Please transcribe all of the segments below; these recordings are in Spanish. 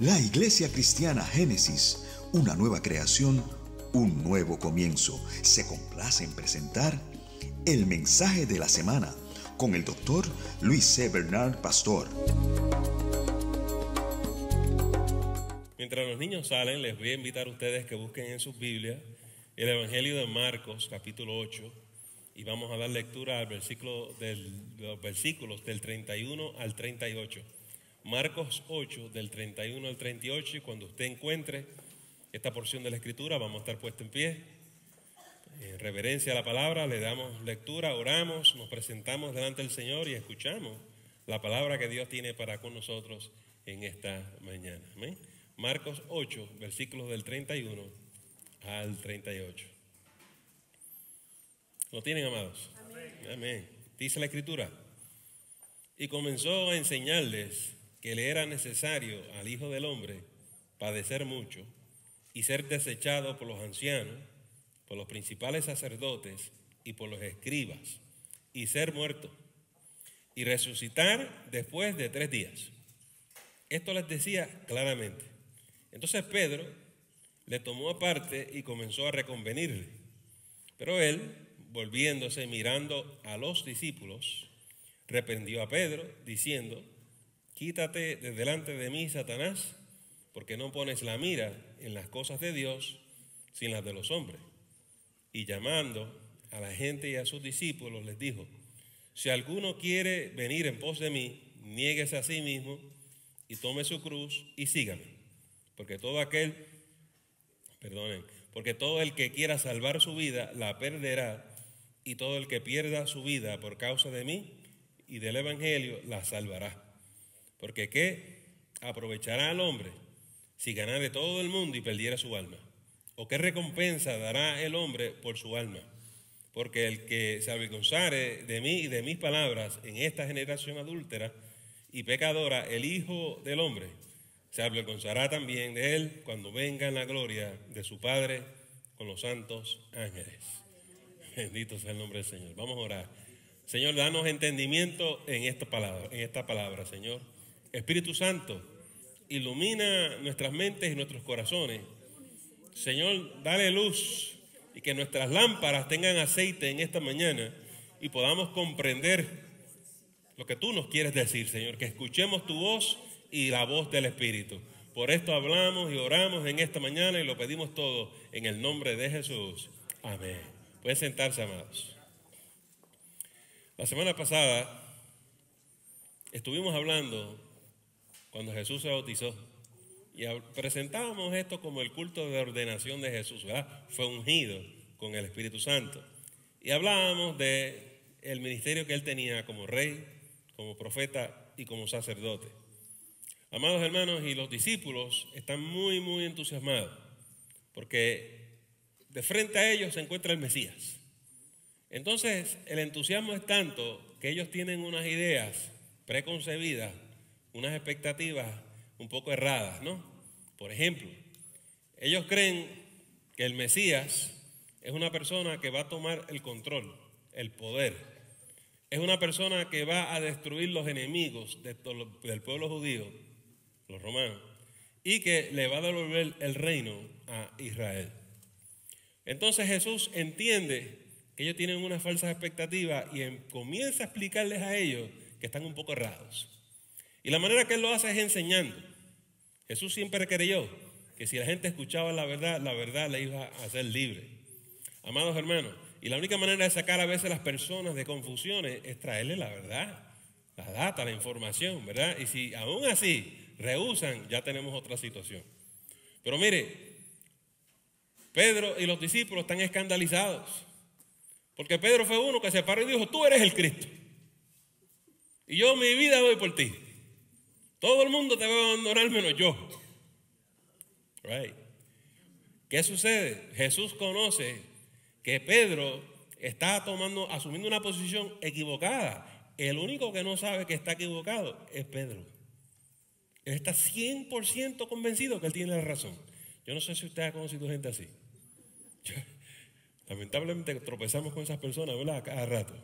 La Iglesia Cristiana Génesis, una nueva creación, un nuevo comienzo, se complace en presentar el mensaje de la semana con el doctor Luis C. Bernard Pastor. Mientras los niños salen, les voy a invitar a ustedes que busquen en sus Biblias el Evangelio de Marcos, capítulo 8, y vamos a dar lectura al versículo del, los versículos del 31 al 38. Marcos 8, del 31 al 38, y cuando usted encuentre esta porción de la escritura, vamos a estar puesto en pie. En reverencia a la palabra, le damos lectura, oramos, nos presentamos delante del Señor y escuchamos la palabra que Dios tiene para con nosotros en esta mañana. Amén. Marcos 8, versículos del 31 al 38. ¿Lo tienen, amados? Amén. Dice la escritura. Y comenzó a enseñarles que le era necesario al Hijo del Hombre padecer mucho y ser desechado por los ancianos, por los principales sacerdotes y por los escribas, y ser muerto, y resucitar después de tres días. Esto les decía claramente. Entonces Pedro le tomó aparte y comenzó a reconvenirle. Pero él, volviéndose mirando a los discípulos, reprendió a Pedro, diciendo, Quítate de delante de mí, Satanás, porque no pones la mira en las cosas de Dios, sin las de los hombres. Y llamando a la gente y a sus discípulos, les dijo, si alguno quiere venir en pos de mí, nieguese a sí mismo y tome su cruz y sígame. Porque todo aquel, perdonen, porque todo el que quiera salvar su vida la perderá, y todo el que pierda su vida por causa de mí y del Evangelio la salvará. Porque ¿qué aprovechará al hombre si ganare todo el mundo y perdiera su alma? ¿O qué recompensa dará el hombre por su alma? Porque el que se avergonzare de mí y de mis palabras en esta generación adúltera y pecadora, el Hijo del Hombre, se avergonzará también de él cuando venga en la gloria de su Padre con los santos ángeles. Bendito sea el nombre del Señor. Vamos a orar. Señor, danos entendimiento en esta palabra, en esta palabra, Señor. Espíritu Santo, ilumina nuestras mentes y nuestros corazones. Señor, dale luz y que nuestras lámparas tengan aceite en esta mañana y podamos comprender lo que tú nos quieres decir, Señor, que escuchemos tu voz y la voz del Espíritu. Por esto hablamos y oramos en esta mañana y lo pedimos todo en el nombre de Jesús. Amén. Pueden sentarse, amados. La semana pasada estuvimos hablando cuando Jesús se bautizó. Y presentábamos esto como el culto de ordenación de Jesús, Fue ungido con el Espíritu Santo. Y hablábamos de el ministerio que él tenía como rey, como profeta y como sacerdote. Amados hermanos y los discípulos están muy, muy entusiasmados porque de frente a ellos se encuentra el Mesías. Entonces el entusiasmo es tanto que ellos tienen unas ideas preconcebidas unas expectativas un poco erradas, ¿no? Por ejemplo, ellos creen que el Mesías es una persona que va a tomar el control, el poder. Es una persona que va a destruir los enemigos del pueblo judío, los romanos, y que le va a devolver el reino a Israel. Entonces Jesús entiende que ellos tienen unas falsas expectativas y em-, comienza a explicarles a ellos que están un poco errados. Y la manera que Él lo hace es enseñando. Jesús siempre creyó que si la gente escuchaba la verdad, la verdad le iba a hacer libre. Amados hermanos, y la única manera de sacar a veces las personas de confusiones es traerle la verdad, la data, la información, ¿verdad? Y si aún así rehusan, ya tenemos otra situación. Pero mire, Pedro y los discípulos están escandalizados. Porque Pedro fue uno que se paró y dijo, tú eres el Cristo. Y yo mi vida doy por ti. Todo el mundo te va a abandonar menos yo. ¿Qué sucede? Jesús conoce que Pedro está tomando, asumiendo una posición equivocada. El único que no sabe que está equivocado es Pedro. Él está 100% convencido que él tiene la razón. Yo no sé si usted ha conocido gente así. lamentablemente tropezamos con esas personas, ¿verdad? Cada rato.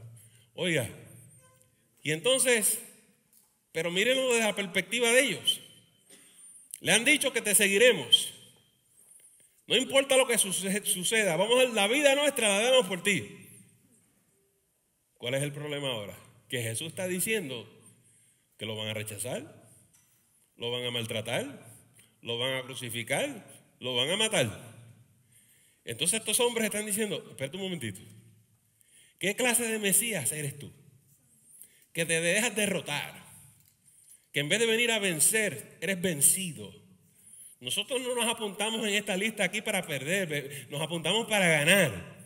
Oiga, y entonces pero mírenlo desde la perspectiva de ellos. Le han dicho que te seguiremos. No importa lo que suceda, vamos a la vida nuestra, la damos por ti. ¿Cuál es el problema ahora? Que Jesús está diciendo que lo van a rechazar, lo van a maltratar, lo van a crucificar, lo van a matar. Entonces estos hombres están diciendo, espérate un momentito, ¿qué clase de Mesías eres tú? Que te dejas derrotar, que en vez de venir a vencer, eres vencido. Nosotros no nos apuntamos en esta lista aquí para perder, nos apuntamos para ganar.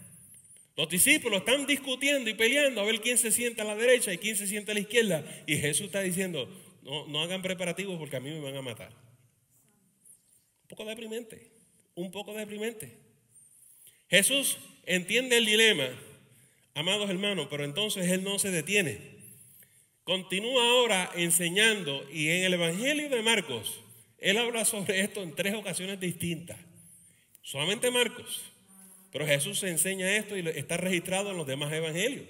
Los discípulos están discutiendo y peleando a ver quién se sienta a la derecha y quién se sienta a la izquierda. Y Jesús está diciendo, no, no hagan preparativos porque a mí me van a matar. Un poco deprimente, un poco deprimente. Jesús entiende el dilema, amados hermanos, pero entonces Él no se detiene. Continúa ahora enseñando y en el Evangelio de Marcos, él habla sobre esto en tres ocasiones distintas. Solamente Marcos. Pero Jesús enseña esto y está registrado en los demás evangelios.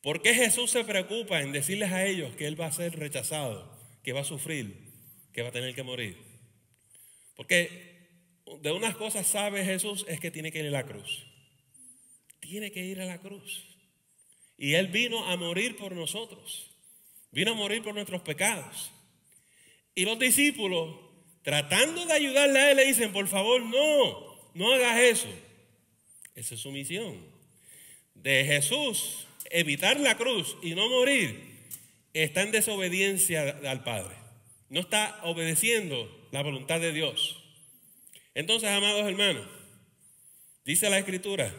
¿Por qué Jesús se preocupa en decirles a ellos que Él va a ser rechazado, que va a sufrir, que va a tener que morir? Porque de unas cosas sabe Jesús es que tiene que ir a la cruz. Tiene que ir a la cruz. Y Él vino a morir por nosotros. Vino a morir por nuestros pecados. Y los discípulos, tratando de ayudarle a Él, le dicen, por favor, no, no hagas eso. Esa es su misión. De Jesús, evitar la cruz y no morir, está en desobediencia al Padre. No está obedeciendo la voluntad de Dios. Entonces, amados hermanos, dice la Escritura,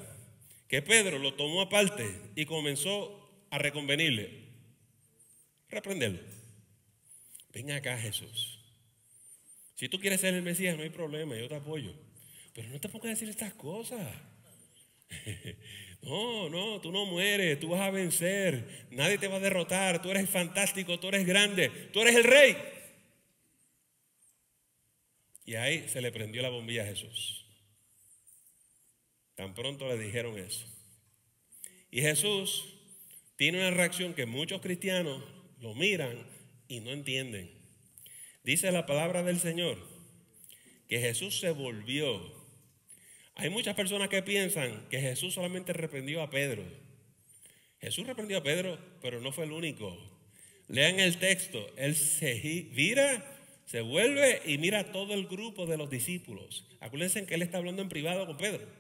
que Pedro lo tomó aparte y comenzó a reconvenirle, reprenderlo. Ven acá Jesús. Si tú quieres ser el Mesías, no hay problema, yo te apoyo. Pero no te pongas a decir estas cosas. No, no, tú no mueres, tú vas a vencer, nadie te va a derrotar, tú eres fantástico, tú eres grande, tú eres el rey. Y ahí se le prendió la bombilla a Jesús. Tan pronto le dijeron eso. Y Jesús tiene una reacción que muchos cristianos lo miran y no entienden. Dice la palabra del Señor que Jesús se volvió. Hay muchas personas que piensan que Jesús solamente reprendió a Pedro. Jesús reprendió a Pedro, pero no fue el único. Lean el texto. Él se vira, se vuelve y mira a todo el grupo de los discípulos. Acuérdense que él está hablando en privado con Pedro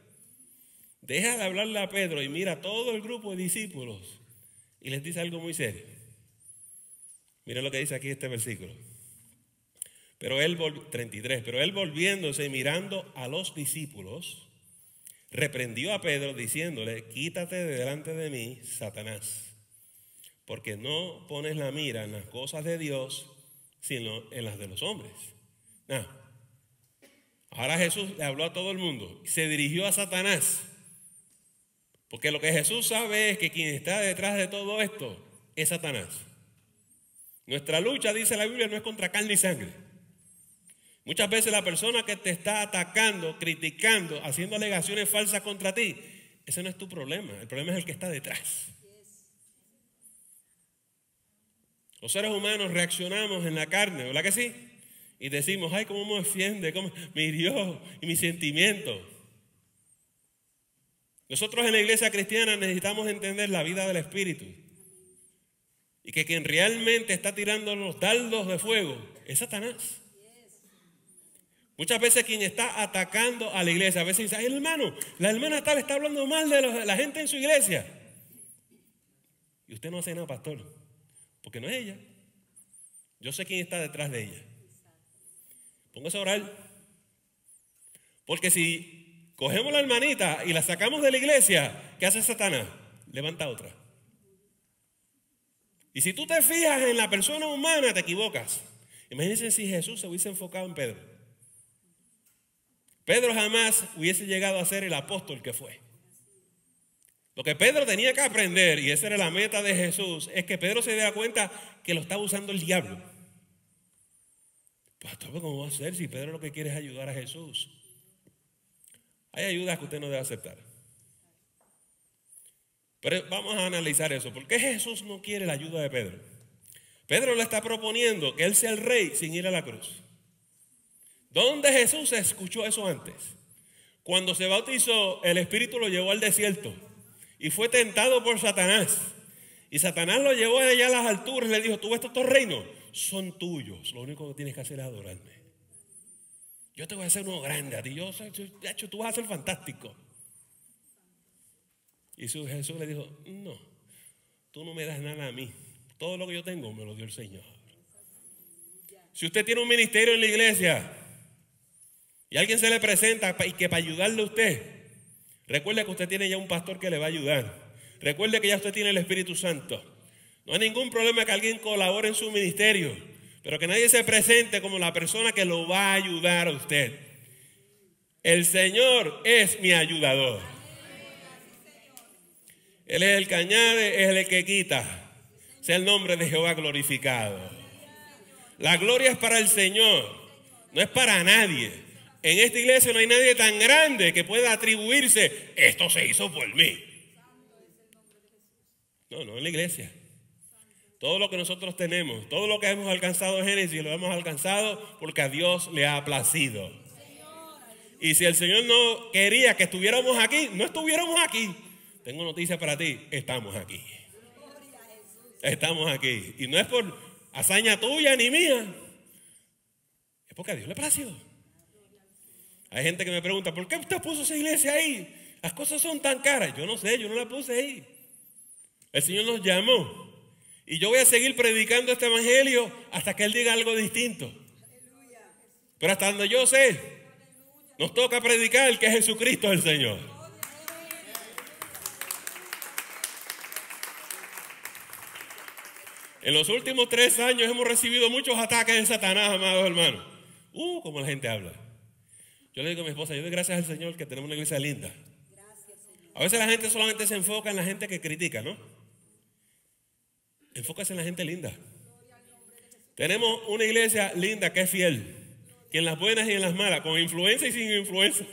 deja de hablarle a Pedro y mira a todo el grupo de discípulos y les dice algo muy serio. Mira lo que dice aquí este versículo. Pero él, 33, pero él volviéndose y mirando a los discípulos, reprendió a Pedro diciéndole, quítate de delante de mí, Satanás, porque no pones la mira en las cosas de Dios, sino en las de los hombres. Ahora Jesús le habló a todo el mundo, se dirigió a Satanás. Porque lo que Jesús sabe es que quien está detrás de todo esto es Satanás. Nuestra lucha, dice la Biblia, no es contra carne y sangre. Muchas veces la persona que te está atacando, criticando, haciendo alegaciones falsas contra ti, ese no es tu problema. El problema es el que está detrás. Los seres humanos reaccionamos en la carne, ¿verdad que sí? Y decimos, ay, cómo me ofende, cómo me hirió y mis sentimientos. Nosotros en la iglesia cristiana necesitamos entender la vida del Espíritu. Y que quien realmente está tirando los dardos de fuego es Satanás. Muchas veces quien está atacando a la iglesia, a veces dice, hermano, la hermana tal está hablando mal de la gente en su iglesia. Y usted no hace nada, pastor, porque no es ella. Yo sé quién está detrás de ella. Póngase a orar. Porque si Cogemos la hermanita y la sacamos de la iglesia. ¿Qué hace Satanás? Levanta otra. Y si tú te fijas en la persona humana, te equivocas. Imagínense si Jesús se hubiese enfocado en Pedro. Pedro jamás hubiese llegado a ser el apóstol que fue. Lo que Pedro tenía que aprender, y esa era la meta de Jesús, es que Pedro se dé cuenta que lo estaba usando el diablo. Pastor, ¿cómo va a ser si Pedro lo que quiere es ayudar a Jesús? Hay ayudas que usted no debe aceptar. Pero vamos a analizar eso. ¿Por qué Jesús no quiere la ayuda de Pedro? Pedro le está proponiendo que él sea el rey sin ir a la cruz. ¿Dónde Jesús escuchó eso antes? Cuando se bautizó, el Espíritu lo llevó al desierto y fue tentado por Satanás. Y Satanás lo llevó allá a las alturas y le dijo, tú estos reinos son tuyos, lo único que tienes que hacer es adorarme. Yo te voy a hacer uno grande a ti. Yo, de hecho, tú vas a ser fantástico. Y Jesús le dijo, no, tú no me das nada a mí. Todo lo que yo tengo me lo dio el Señor. Si usted tiene un ministerio en la iglesia y alguien se le presenta y que para ayudarle a usted, recuerde que usted tiene ya un pastor que le va a ayudar. Recuerde que ya usted tiene el Espíritu Santo. No hay ningún problema que alguien colabore en su ministerio. Pero que nadie se presente como la persona que lo va a ayudar a usted. El Señor es mi ayudador. Él es el que añade, es el que quita. Sea el nombre de Jehová glorificado. La gloria es para el Señor, no es para nadie. En esta iglesia no hay nadie tan grande que pueda atribuirse, esto se hizo por mí. No, no en la iglesia. Todo lo que nosotros tenemos, todo lo que hemos alcanzado en Génesis, lo hemos alcanzado porque a Dios le ha placido. Y si el Señor no quería que estuviéramos aquí, no estuviéramos aquí. Tengo noticias para ti, estamos aquí. Estamos aquí. Y no es por hazaña tuya ni mía, es porque a Dios le ha placido Hay gente que me pregunta, ¿por qué usted puso esa iglesia ahí? Las cosas son tan caras. Yo no sé, yo no la puse ahí. El Señor nos llamó y yo voy a seguir predicando este evangelio hasta que Él diga algo distinto. Pero hasta donde yo sé, nos toca predicar que Jesucristo es el Señor. En los últimos tres años hemos recibido muchos ataques de Satanás, amados hermanos. Uh, como la gente habla. Yo le digo a mi esposa, yo doy gracias al Señor que tenemos una iglesia linda. A veces la gente solamente se enfoca en la gente que critica, ¿no? Enfócase en la gente linda. Tenemos una iglesia linda que es fiel, que en las buenas y en las malas, con influencia y sin influencia,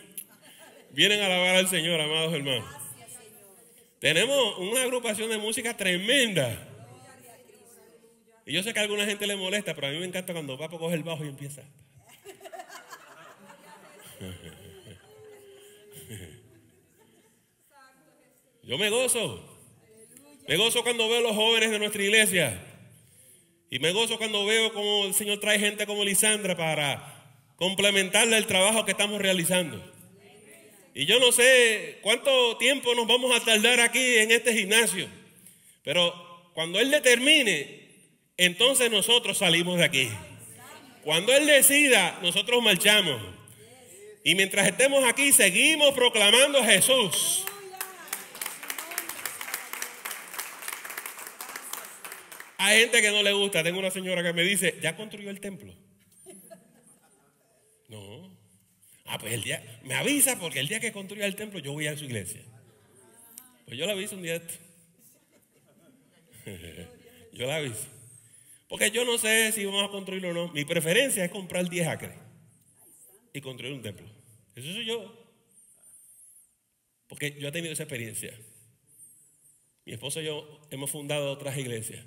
vienen a alabar al Señor, amados hermanos. Tenemos una agrupación de música tremenda. Y yo sé que a alguna gente le molesta, pero a mí me encanta cuando Papo coge el bajo y empieza. Yo me gozo. Me gozo cuando veo a los jóvenes de nuestra iglesia. Y me gozo cuando veo como el Señor trae gente como Lisandra para complementarle el trabajo que estamos realizando. Y yo no sé cuánto tiempo nos vamos a tardar aquí en este gimnasio. Pero cuando Él determine, entonces nosotros salimos de aquí. Cuando Él decida, nosotros marchamos. Y mientras estemos aquí, seguimos proclamando a Jesús. Hay gente que no le gusta. Tengo una señora que me dice, ¿ya construyó el templo? No. Ah, pues el día, me avisa porque el día que construya el templo yo voy a su iglesia. Pues yo la aviso un día esto. yo la aviso. Porque yo no sé si vamos a construirlo o no. Mi preferencia es comprar 10 acres y construir un templo. Eso soy yo. Porque yo he tenido esa experiencia. Mi esposo y yo hemos fundado otras iglesias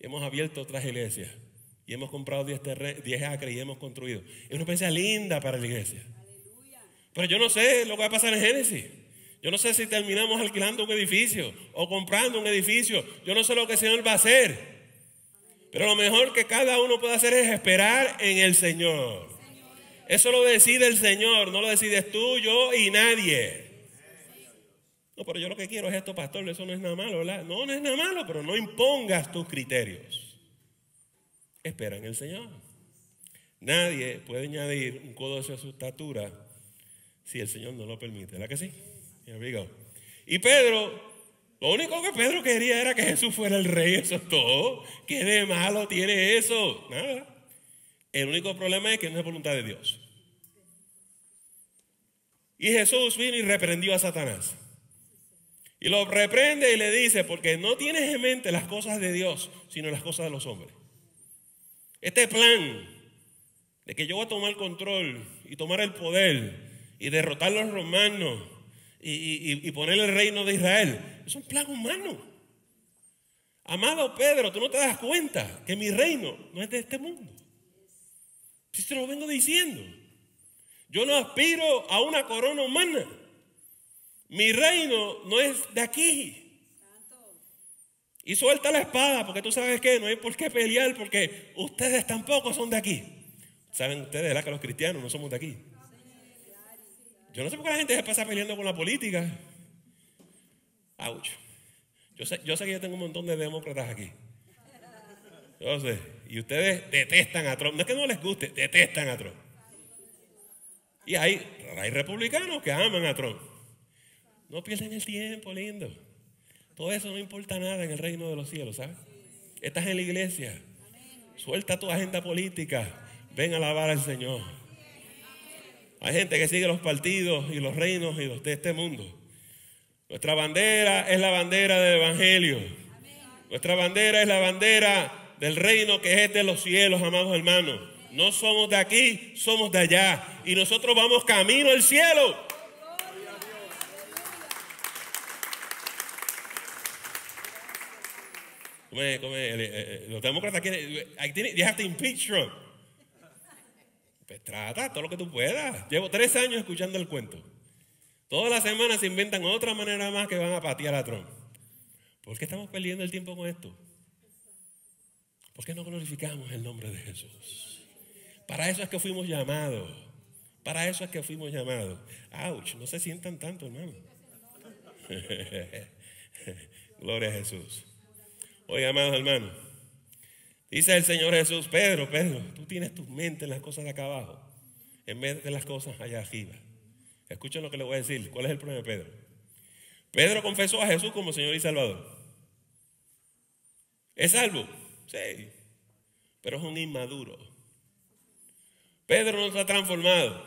hemos abierto otras iglesias. Y hemos comprado 10, acres y hemos construido. Es una experiencia linda para la iglesia. Pero yo no sé lo que va a pasar en Génesis. Yo no sé si terminamos alquilando un edificio o comprando un edificio. Yo no sé lo que el Señor va a hacer. Pero lo mejor que cada uno puede hacer es esperar en el Señor. Eso lo decide el Señor, no lo decides tú, yo y nadie. No, pero yo lo que quiero es esto, pastor, eso no es nada malo, ¿verdad? No, no es nada malo, pero no impongas tus criterios. Espera en el Señor. Nadie puede añadir un codo a su estatura si el Señor no lo permite, ¿verdad que sí? Amigo. Y Pedro, lo único que Pedro quería era que Jesús fuera el rey, eso es todo. ¿Qué de malo tiene eso? Nada. El único problema es que no es voluntad de Dios. Y Jesús vino y reprendió a Satanás. Y lo reprende y le dice, porque no tienes en mente las cosas de Dios, sino las cosas de los hombres. Este plan de que yo voy a tomar control y tomar el poder y derrotar a los romanos y, y poner el reino de Israel, es un plan humano. Amado Pedro, tú no te das cuenta que mi reino no es de este mundo. Si te lo vengo diciendo, yo no aspiro a una corona humana. Mi reino no es de aquí. Y suelta la espada, porque tú sabes que no hay por qué pelear, porque ustedes tampoco son de aquí. Saben ustedes, ¿verdad? Que los cristianos no somos de aquí. Yo no sé por qué la gente se pasa peleando con la política. Yo sé, yo sé que yo tengo un montón de demócratas aquí. Yo sé. Y ustedes detestan a Trump. No es que no les guste, detestan a Trump. Y hay, hay republicanos que aman a Trump. No en el tiempo, lindo. Todo eso no importa nada en el reino de los cielos, ¿sabes? Estás en la iglesia. Suelta tu agenda política. Ven a alabar al Señor. Hay gente que sigue los partidos y los reinos y los de este mundo. Nuestra bandera es la bandera del Evangelio. Nuestra bandera es la bandera del reino que es de los cielos, amados hermanos. No somos de aquí, somos de allá. Y nosotros vamos camino al cielo. los demócratas quieren. You have impeach Trump. Pues trata todo lo que tú puedas. Llevo tres años escuchando el cuento. Todas las semanas se inventan otra manera más que van a patear a Trump. ¿Por qué estamos perdiendo el tiempo con esto? ¿Por qué no glorificamos el nombre de Jesús? Para eso es que fuimos llamados. Para eso es que fuimos llamados. ¡auch! no se sientan tanto, hermano. Gloria a Jesús. Oye, amados hermanos, dice el Señor Jesús, Pedro, Pedro, tú tienes tu mente en las cosas de acá abajo, en vez de las cosas allá arriba. Escuchen lo que le voy a decir. ¿Cuál es el problema de Pedro? Pedro confesó a Jesús como Señor y Salvador. ¿Es salvo? Sí, pero es un inmaduro. Pedro no se ha transformado.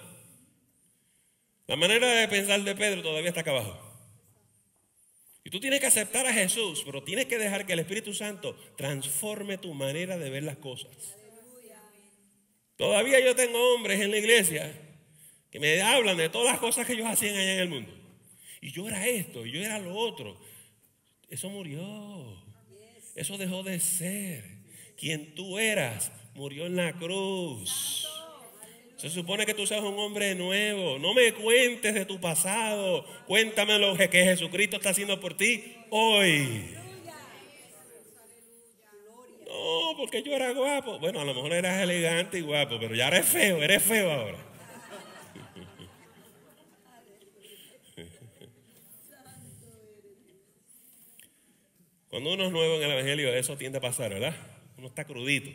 La manera de pensar de Pedro todavía está acá abajo. Y tú tienes que aceptar a Jesús, pero tienes que dejar que el Espíritu Santo transforme tu manera de ver las cosas. Todavía yo tengo hombres en la iglesia que me hablan de todas las cosas que ellos hacían allá en el mundo. Y yo era esto, y yo era lo otro. Eso murió. Eso dejó de ser. Quien tú eras murió en la cruz. Se supone que tú seas un hombre nuevo. No me cuentes de tu pasado. Cuéntame lo que Jesucristo está haciendo por ti hoy. No, porque yo era guapo. Bueno, a lo mejor eras elegante y guapo, pero ya eres feo, eres feo ahora. Cuando uno es nuevo en el Evangelio, eso tiende a pasar, ¿verdad? Uno está crudito.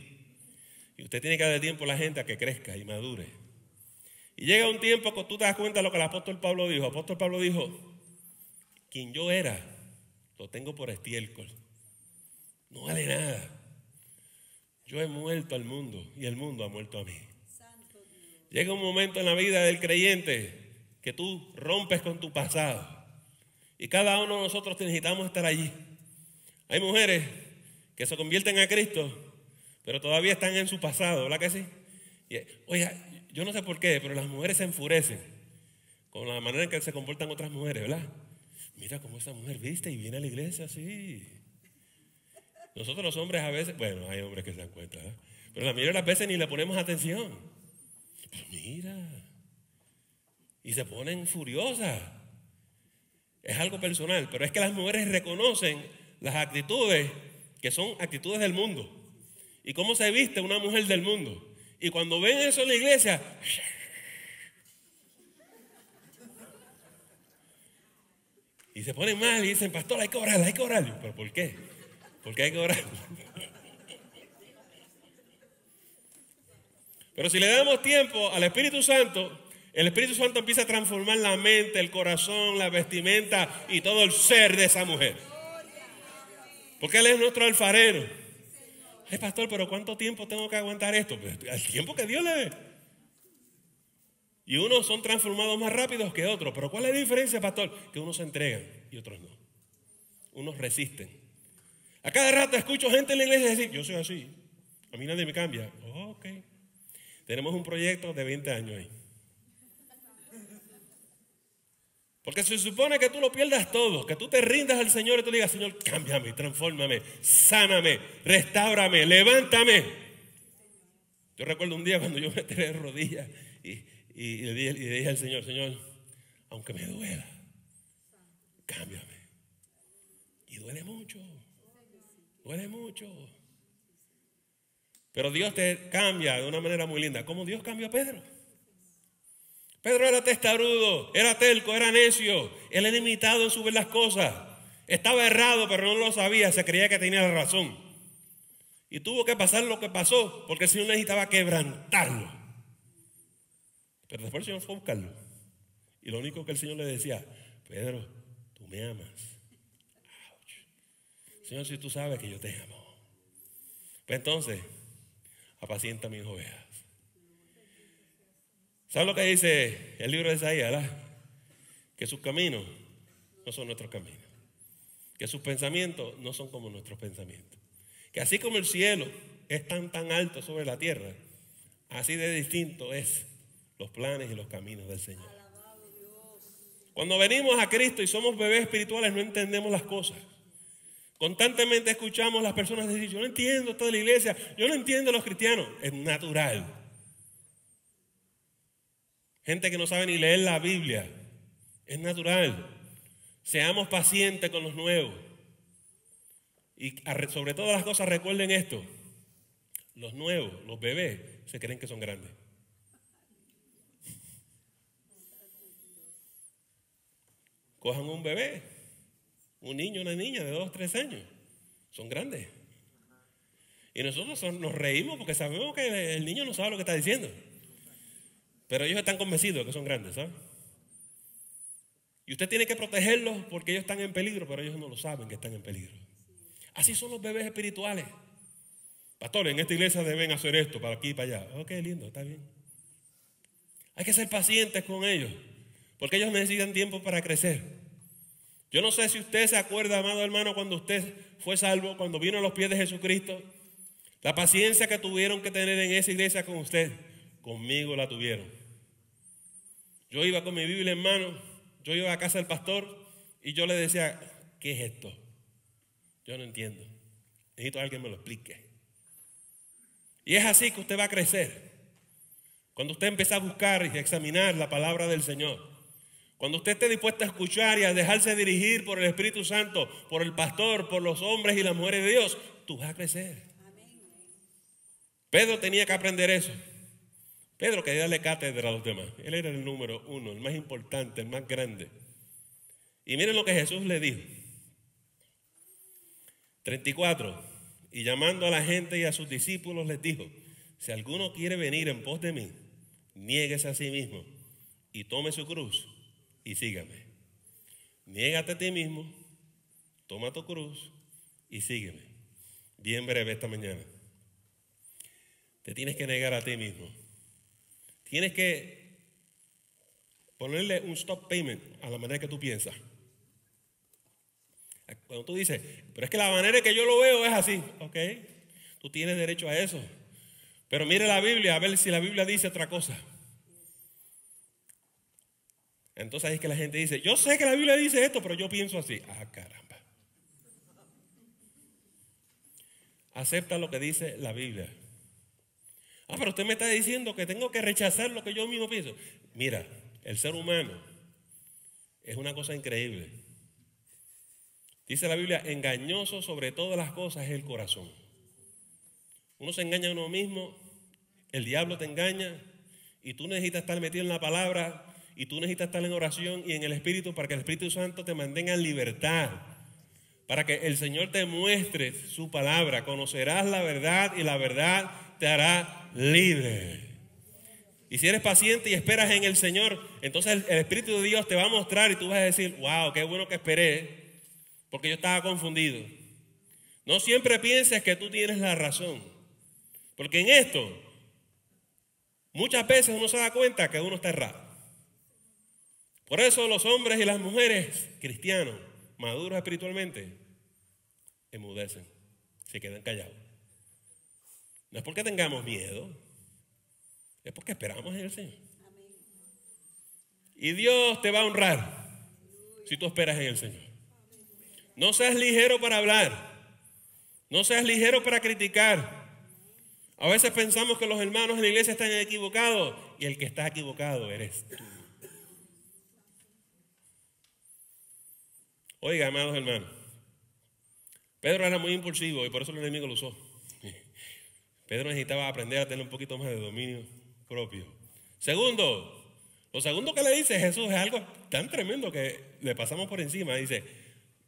Y usted tiene que dar tiempo a la gente a que crezca y madure. Y llega un tiempo que tú te das cuenta de lo que el apóstol Pablo dijo. El apóstol Pablo dijo, quien yo era, lo tengo por estiércol. No vale nada. Yo he muerto al mundo y el mundo ha muerto a mí. Llega un momento en la vida del creyente que tú rompes con tu pasado. Y cada uno de nosotros necesitamos estar allí. Hay mujeres que se convierten a Cristo pero todavía están en su pasado, ¿verdad que sí? oiga, yo no sé por qué, pero las mujeres se enfurecen con la manera en que se comportan otras mujeres, ¿verdad? Mira cómo esa mujer viste y viene a la iglesia así. Nosotros los hombres a veces, bueno, hay hombres que se dan cuenta, Pero la mayoría de las veces ni le ponemos atención. Pero mira. Y se ponen furiosas. Es algo personal, pero es que las mujeres reconocen las actitudes que son actitudes del mundo. ¿Y cómo se viste una mujer del mundo? Y cuando ven eso en la iglesia, y se ponen mal y dicen, pastor, hay que orar, hay que orar. ¿Pero por qué? Porque hay que orar? Pero si le damos tiempo al Espíritu Santo, el Espíritu Santo empieza a transformar la mente, el corazón, la vestimenta y todo el ser de esa mujer. Porque Él es nuestro alfarero pastor, pero ¿cuánto tiempo tengo que aguantar esto? El pues, tiempo que Dios le dé. Y unos son transformados más rápidos que otros. Pero ¿cuál es la diferencia, pastor? Que unos se entregan y otros no. Unos resisten. A cada rato escucho gente en la iglesia decir, yo soy así. A mí nadie me cambia. ok. Tenemos un proyecto de 20 años ahí. Porque se supone que tú lo pierdas todo, que tú te rindas al Señor y tú digas, Señor, cámbiame, transfórmame, sáname, restábrame, levántame. Yo recuerdo un día cuando yo me tiré de rodillas y, le dije, al Señor, Señor, aunque me duela, cámbiame. Y duele mucho, duele mucho. Pero Dios te cambia de una manera muy linda. ¿Cómo Dios cambió a Pedro? Pedro era testarudo, era telco, era necio. Él era limitado en subir las cosas. Estaba errado, pero no lo sabía. Se creía que tenía la razón. Y tuvo que pasar lo que pasó, porque el Señor necesitaba quebrantarlo. Pero después el Señor fue a buscarlo. Y lo único que el Señor le decía, Pedro, tú me amas. Señor, si tú sabes que yo te amo. Pues entonces, apacienta mi mis ¿Sabes lo que dice el libro de Isaías? Que sus caminos no son nuestros caminos. Que sus pensamientos no son como nuestros pensamientos. Que así como el cielo es tan, tan alto sobre la tierra, así de distinto es los planes y los caminos del Señor. Cuando venimos a Cristo y somos bebés espirituales no entendemos las cosas. Constantemente escuchamos a las personas decir, yo no entiendo toda la iglesia, yo no entiendo a los cristianos. Es natural gente que no sabe ni leer la Biblia. Es natural. Seamos pacientes con los nuevos. Y sobre todas las cosas recuerden esto. Los nuevos, los bebés, se creen que son grandes. Cojan un bebé, un niño, una niña de dos, tres años. Son grandes. Y nosotros nos reímos porque sabemos que el niño no sabe lo que está diciendo. Pero ellos están convencidos que son grandes, ¿sabes? Y usted tiene que protegerlos porque ellos están en peligro, pero ellos no lo saben que están en peligro. Así son los bebés espirituales. Pastores, en esta iglesia deben hacer esto, para aquí y para allá. Ok, lindo, está bien. Hay que ser pacientes con ellos, porque ellos necesitan tiempo para crecer. Yo no sé si usted se acuerda, amado hermano, cuando usted fue salvo, cuando vino a los pies de Jesucristo, la paciencia que tuvieron que tener en esa iglesia con usted conmigo la tuvieron. Yo iba con mi Biblia en mano, yo iba a casa del pastor y yo le decía, ¿qué es esto? Yo no entiendo. Necesito a alguien me lo explique. Y es así que usted va a crecer. Cuando usted empieza a buscar y a examinar la palabra del Señor. Cuando usted esté dispuesto a escuchar y a dejarse dirigir por el Espíritu Santo, por el pastor, por los hombres y las mujeres de Dios, tú vas a crecer. Pedro tenía que aprender eso. Pedro quería darle cátedra a los demás. Él era el número uno, el más importante, el más grande. Y miren lo que Jesús le dijo. 34. Y llamando a la gente y a sus discípulos les dijo, si alguno quiere venir en pos de mí, nieguese a sí mismo y tome su cruz y sígame. Niégate a ti mismo, toma tu cruz y sígueme. Bien breve esta mañana. Te tienes que negar a ti mismo. Tienes que ponerle un stop payment a la manera que tú piensas. Cuando tú dices, pero es que la manera que yo lo veo es así, ok, tú tienes derecho a eso. Pero mire la Biblia, a ver si la Biblia dice otra cosa. Entonces es que la gente dice, yo sé que la Biblia dice esto, pero yo pienso así. Ah, caramba. Acepta lo que dice la Biblia. Ah, pero usted me está diciendo que tengo que rechazar lo que yo mismo pienso. Mira, el ser humano es una cosa increíble. Dice la Biblia, engañoso sobre todas las cosas es el corazón. Uno se engaña a uno mismo, el diablo te engaña y tú necesitas estar metido en la palabra y tú necesitas estar en oración y en el Espíritu para que el Espíritu Santo te mantenga en libertad para que el Señor te muestre su palabra. Conocerás la verdad y la verdad te hará libre. Y si eres paciente y esperas en el Señor, entonces el Espíritu de Dios te va a mostrar y tú vas a decir, wow, qué bueno que esperé, porque yo estaba confundido. No siempre pienses que tú tienes la razón, porque en esto muchas veces uno se da cuenta que uno está errado. Por eso los hombres y las mujeres cristianos, maduros espiritualmente, enmudecen, se quedan callados. No es porque tengamos miedo, es porque esperamos en el Señor. Y Dios te va a honrar si tú esperas en el Señor. No seas ligero para hablar. No seas ligero para criticar. A veces pensamos que los hermanos en la iglesia están equivocados y el que está equivocado eres tú. Oiga, amados hermanos, Pedro era muy impulsivo y por eso el enemigo lo usó. Pedro necesitaba aprender a tener un poquito más de dominio propio. Segundo, lo segundo que le dice Jesús es algo tan tremendo que le pasamos por encima. Dice,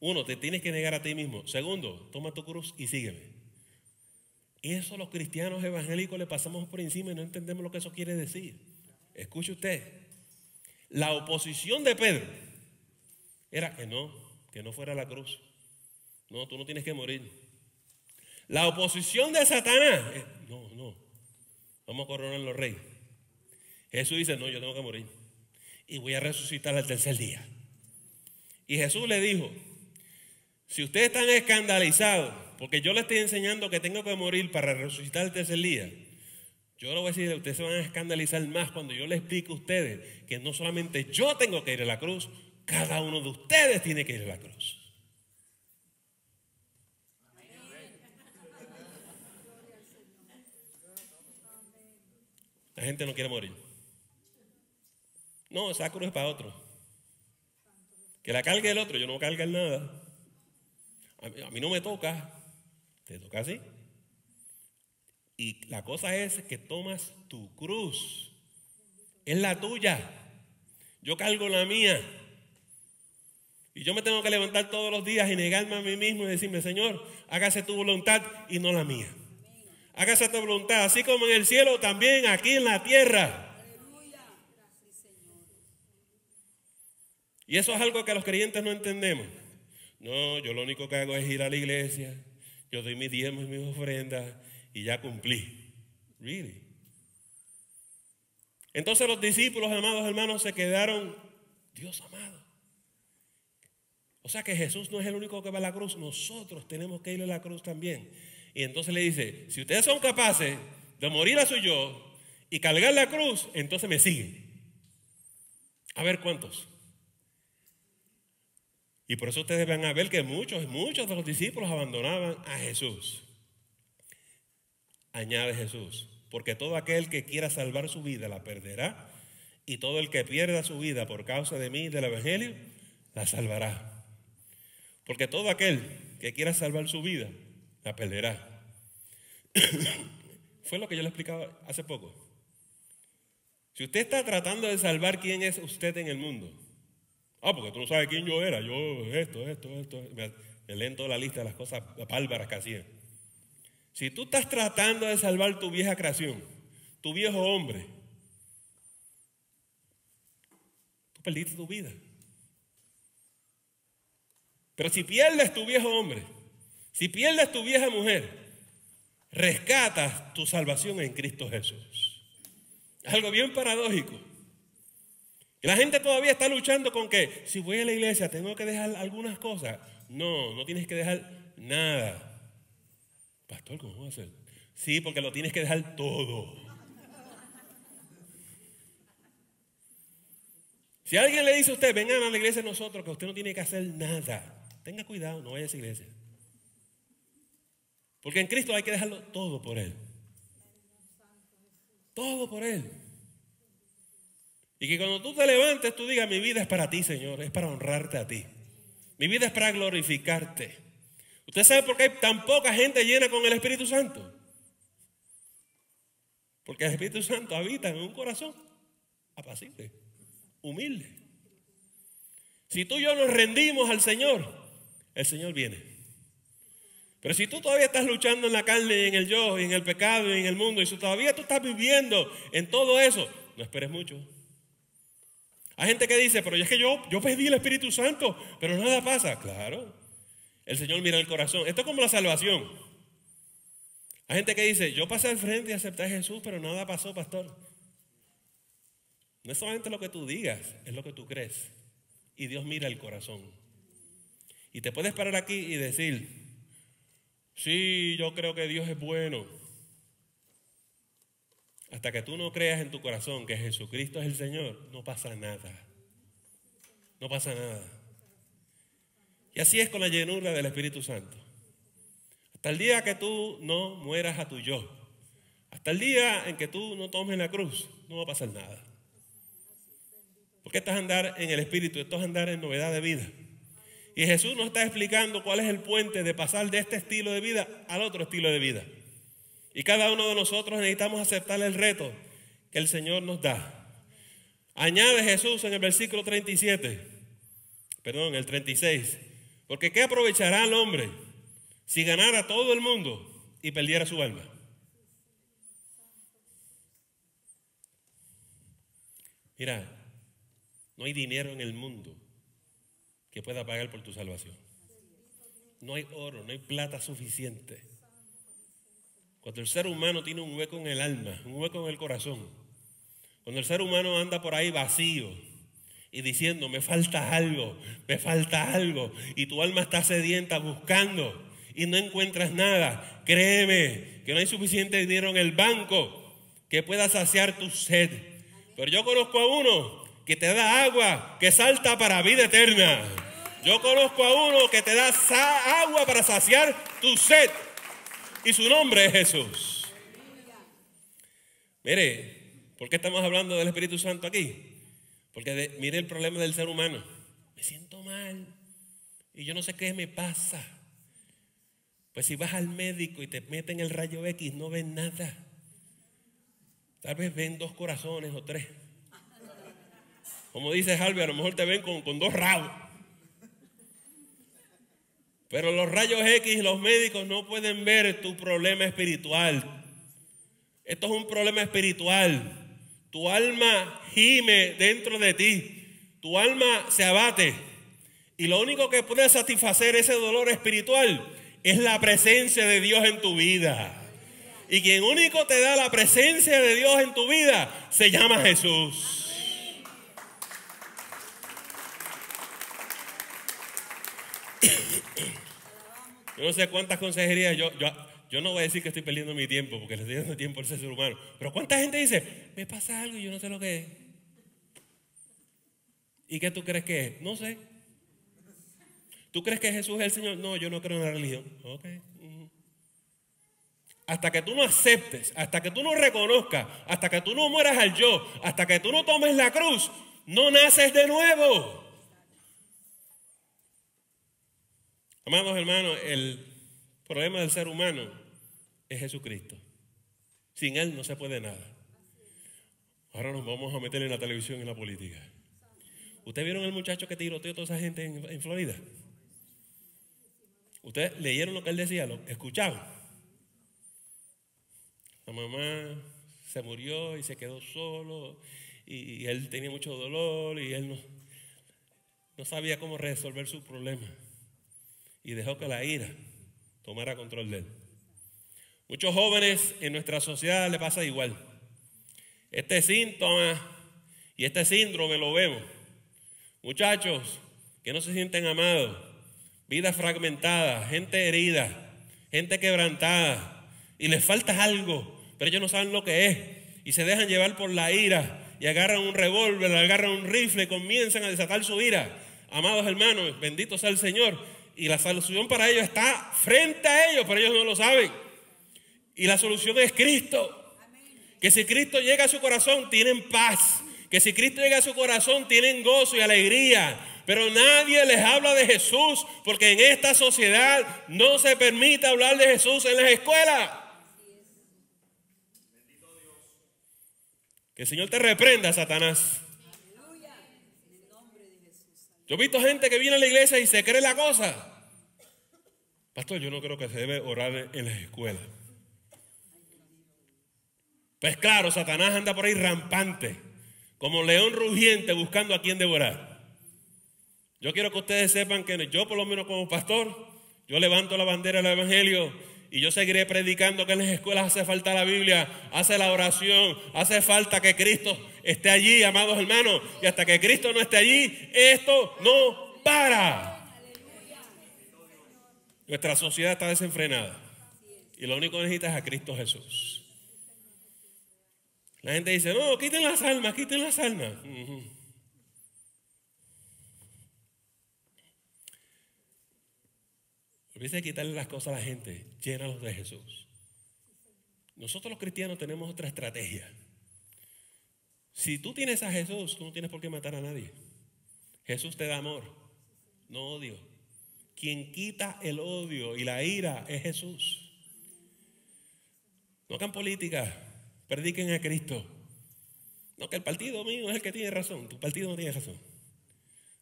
uno, te tienes que negar a ti mismo. Segundo, toma tu cruz y sígueme. Eso los cristianos evangélicos le pasamos por encima y no entendemos lo que eso quiere decir. Escuche usted, la oposición de Pedro era que no, que no fuera la cruz. No, tú no tienes que morir. La oposición de Satanás. Eh, no, no. Vamos a coronar los reyes. Jesús dice, no, yo tengo que morir. Y voy a resucitar el tercer día. Y Jesús le dijo, si ustedes están escandalizados porque yo les estoy enseñando que tengo que morir para resucitar el tercer día, yo lo voy a decir, ustedes se van a escandalizar más cuando yo les explique a ustedes que no solamente yo tengo que ir a la cruz, cada uno de ustedes tiene que ir a la cruz. La gente no quiere morir. No, esa cruz es para otro. Que la cargue el otro, yo no cargo nada. A mí, a mí, no me toca. Te toca así. Y la cosa es que tomas tu cruz. Es la tuya. Yo cargo la mía. Y yo me tengo que levantar todos los días y negarme a mí mismo y decirme, Señor, hágase tu voluntad y no la mía hágase tu voluntad, así como en el cielo, también aquí en la tierra. Y eso es algo que los creyentes no entendemos. No, yo lo único que hago es ir a la iglesia, yo doy mis diezmos y mis ofrendas y ya cumplí. Really. Entonces los discípulos, amados hermanos, se quedaron, Dios amado. O sea que Jesús no es el único que va a la cruz, nosotros tenemos que ir a la cruz también. Y entonces le dice, si ustedes son capaces de morir a su yo y cargar la cruz, entonces me siguen. A ver cuántos. Y por eso ustedes van a ver que muchos, muchos de los discípulos abandonaban a Jesús. Añade Jesús, porque todo aquel que quiera salvar su vida la perderá, y todo el que pierda su vida por causa de mí y del Evangelio, la salvará. Porque todo aquel que quiera salvar su vida la perderá. Fue lo que yo le explicaba hace poco. Si usted está tratando de salvar quién es usted en el mundo, ah, porque tú no sabes quién yo era, yo esto, esto, esto, me, leen toda la lista de las cosas bárbaras que hacía. Si tú estás tratando de salvar tu vieja creación, tu viejo hombre, tú perdiste tu vida. Pero si pierdes tu viejo hombre, si pierdes tu vieja mujer, rescatas tu salvación en Cristo Jesús. Algo bien paradójico. La gente todavía está luchando con que si voy a la iglesia tengo que dejar algunas cosas. No, no tienes que dejar nada. Pastor, ¿cómo va a ser? Sí, porque lo tienes que dejar todo. Si alguien le dice a usted, vengan a la iglesia nosotros, que usted no tiene que hacer nada, tenga cuidado, no vaya a esa iglesia. Porque en Cristo hay que dejarlo todo por Él. Todo por Él. Y que cuando tú te levantes, tú digas, mi vida es para ti, Señor, es para honrarte a ti. Mi vida es para glorificarte. ¿Usted sabe por qué hay tan poca gente llena con el Espíritu Santo? Porque el Espíritu Santo habita en un corazón apacible, humilde. Si tú y yo nos rendimos al Señor, el Señor viene. Pero si tú todavía estás luchando en la carne, y en el yo, y en el pecado, y en el mundo, y si todavía tú estás viviendo en todo eso, no esperes mucho. Hay gente que dice, pero es que yo, yo pedí el Espíritu Santo, pero nada pasa. Claro, el Señor mira el corazón. Esto es como la salvación. Hay gente que dice, yo pasé al frente y acepté a Jesús, pero nada pasó, pastor. No es solamente lo que tú digas, es lo que tú crees. Y Dios mira el corazón. Y te puedes parar aquí y decir, Sí, yo creo que Dios es bueno. Hasta que tú no creas en tu corazón que Jesucristo es el Señor, no pasa nada. No pasa nada. Y así es con la llenura del Espíritu Santo. Hasta el día que tú no mueras a tu yo. Hasta el día en que tú no tomes la cruz, no va a pasar nada. Porque estás es andar en el Espíritu, estás es andar en novedad de vida. Y Jesús nos está explicando cuál es el puente de pasar de este estilo de vida al otro estilo de vida. Y cada uno de nosotros necesitamos aceptar el reto que el Señor nos da. Añade Jesús en el versículo 37, perdón, el 36, porque ¿qué aprovechará el hombre si ganara todo el mundo y perdiera su alma? Mira, no hay dinero en el mundo que pueda pagar por tu salvación. No hay oro, no hay plata suficiente. Cuando el ser humano tiene un hueco en el alma, un hueco en el corazón, cuando el ser humano anda por ahí vacío y diciendo, me falta algo, me falta algo, y tu alma está sedienta buscando y no encuentras nada, créeme que no hay suficiente dinero en el banco que pueda saciar tu sed. Pero yo conozco a uno que te da agua que salta para vida eterna. Yo conozco a uno que te da agua para saciar tu sed. Y su nombre es Jesús. Mire, ¿por qué estamos hablando del Espíritu Santo aquí? Porque mire el problema del ser humano. Me siento mal y yo no sé qué me pasa. Pues si vas al médico y te meten el rayo X, no ven nada. Tal vez ven dos corazones o tres. Como dice Harvey, a lo mejor te ven con, con dos rabos. Pero los rayos X, los médicos no pueden ver tu problema espiritual. Esto es un problema espiritual. Tu alma gime dentro de ti. Tu alma se abate. Y lo único que puede satisfacer ese dolor espiritual es la presencia de Dios en tu vida. Y quien único te da la presencia de Dios en tu vida se llama Jesús. Yo no sé cuántas consejerías, yo, yo, yo no voy a decir que estoy perdiendo mi tiempo, porque le estoy dando tiempo al ser humano. Pero cuánta gente dice, me pasa algo y yo no sé lo que es. ¿Y qué tú crees que es? No sé. ¿Tú crees que Jesús es el Señor? No, yo no creo en la religión. Ok. Hasta que tú no aceptes, hasta que tú no reconozcas, hasta que tú no mueras al yo, hasta que tú no tomes la cruz, no naces de nuevo. Amados hermanos, el problema del ser humano es Jesucristo. Sin Él no se puede nada. Ahora nos vamos a meter en la televisión y en la política. ¿Ustedes vieron el muchacho que tiroteó a toda esa gente en, Florida? ¿Ustedes leyeron lo que él decía? ¿Lo escucharon? La mamá se murió y se quedó solo y, él tenía mucho dolor y él no, no sabía cómo resolver su problema y dejó que la ira tomara control de él. Muchos jóvenes en nuestra sociedad le pasa igual. Este síntoma y este síndrome lo vemos. Muchachos que no se sienten amados, vida fragmentada, gente herida, gente quebrantada, y les falta algo, pero ellos no saben lo que es, y se dejan llevar por la ira, y agarran un revólver, agarran un rifle, y comienzan a desatar su ira. Amados hermanos, bendito sea el Señor, y la solución para ellos está frente a ellos, pero ellos no lo saben. Y la solución es Cristo. Que si Cristo llega a su corazón, tienen paz. Que si Cristo llega a su corazón, tienen gozo y alegría. Pero nadie les habla de Jesús, porque en esta sociedad no se permite hablar de Jesús en las escuelas. Que el Señor te reprenda, Satanás. Yo he visto gente que viene a la iglesia y se cree la cosa. Pastor, yo no creo que se debe orar en las escuelas. Pues claro, Satanás anda por ahí rampante, como león rugiente buscando a quien devorar. Yo quiero que ustedes sepan que yo, por lo menos como pastor, yo levanto la bandera del Evangelio y yo seguiré predicando que en las escuelas hace falta la Biblia, hace la oración, hace falta que Cristo esté allí, amados hermanos. Y hasta que Cristo no esté allí, esto no para. Nuestra sociedad está desenfrenada. Y lo único que necesita es a Cristo Jesús. La gente dice, no, quiten las almas, quiten las almas. Uh -huh. quitarle las cosas a la gente, llénalos de Jesús. Nosotros los cristianos tenemos otra estrategia. Si tú tienes a Jesús, tú no tienes por qué matar a nadie. Jesús te da amor, no odio. Quien quita el odio y la ira es Jesús. No hagan política, prediquen a Cristo. No, que el partido mío es el que tiene razón, tu partido no tiene razón.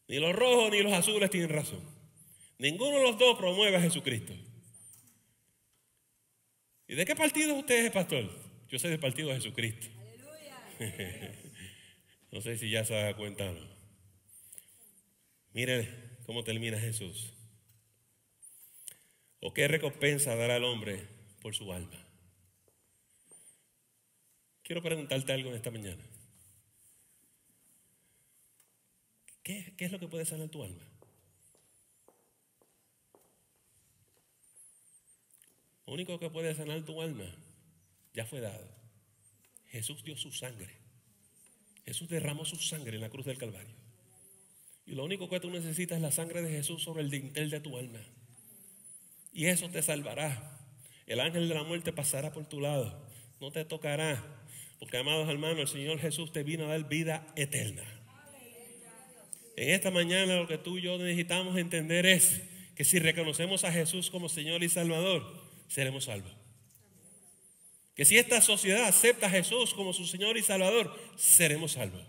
Ni los rojos ni los azules tienen razón. Ninguno de los dos promueve a Jesucristo. ¿Y de qué partido usted es, pastor? Yo soy del partido de Jesucristo. Aleluya. No sé si ya se ha cuentado mire cómo termina Jesús. ¿O qué recompensa dará al hombre por su alma? Quiero preguntarte algo en esta mañana. ¿Qué, ¿Qué, es lo que puede sanar tu alma? Lo único que puede sanar tu alma ya fue dado. Jesús dio su sangre. Jesús derramó su sangre en la cruz del Calvario. Y lo único que tú necesitas es la sangre de Jesús sobre el dintel de tu alma. Y eso te salvará. El ángel de la muerte pasará por tu lado. No te tocará. Porque, amados hermanos, el Señor Jesús te vino a dar vida eterna. En esta mañana lo que tú y yo necesitamos entender es que si reconocemos a Jesús como Señor y Salvador, seremos salvos. Que si esta sociedad acepta a Jesús como su Señor y Salvador, seremos salvos.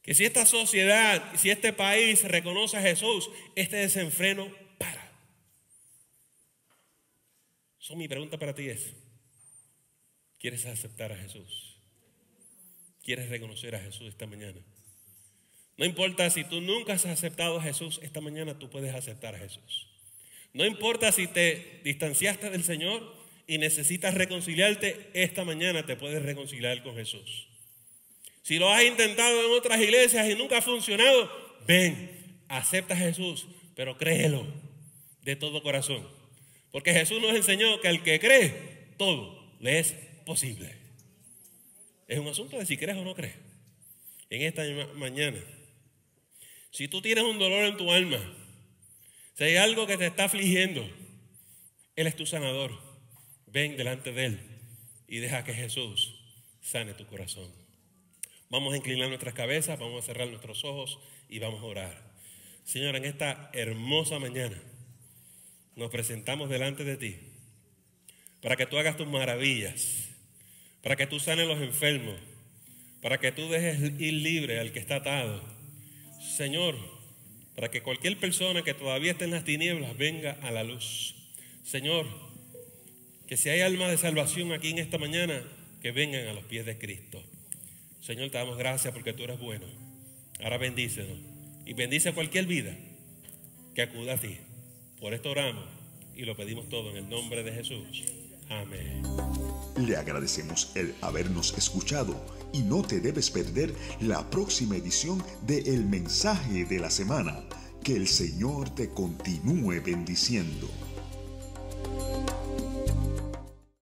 Que si esta sociedad, si este país reconoce a Jesús, este desenfreno para. son mi pregunta para ti es, ¿quieres aceptar a Jesús? ¿Quieres reconocer a Jesús esta mañana? No importa si tú nunca has aceptado a Jesús, esta mañana tú puedes aceptar a Jesús. No importa si te distanciaste del Señor, y necesitas reconciliarte, esta mañana te puedes reconciliar con Jesús. Si lo has intentado en otras iglesias y nunca ha funcionado, ven, acepta a Jesús, pero créelo de todo corazón. Porque Jesús nos enseñó que al que cree, todo le es posible. Es un asunto de si crees o no crees. En esta mañana, si tú tienes un dolor en tu alma, si hay algo que te está afligiendo, Él es tu sanador. Ven delante de Él y deja que Jesús sane tu corazón. Vamos a inclinar nuestras cabezas, vamos a cerrar nuestros ojos y vamos a orar. Señor, en esta hermosa mañana nos presentamos delante de ti para que tú hagas tus maravillas, para que tú sanes los enfermos, para que tú dejes ir libre al que está atado. Señor, para que cualquier persona que todavía esté en las tinieblas venga a la luz. Señor, que si hay almas de salvación aquí en esta mañana, que vengan a los pies de Cristo. Señor, te damos gracias porque tú eres bueno. Ahora bendícenos. Y bendice cualquier vida que acuda a ti. Por esto oramos y lo pedimos todo en el nombre de Jesús. Amén. Le agradecemos el habernos escuchado y no te debes perder la próxima edición de El Mensaje de la Semana. Que el Señor te continúe bendiciendo.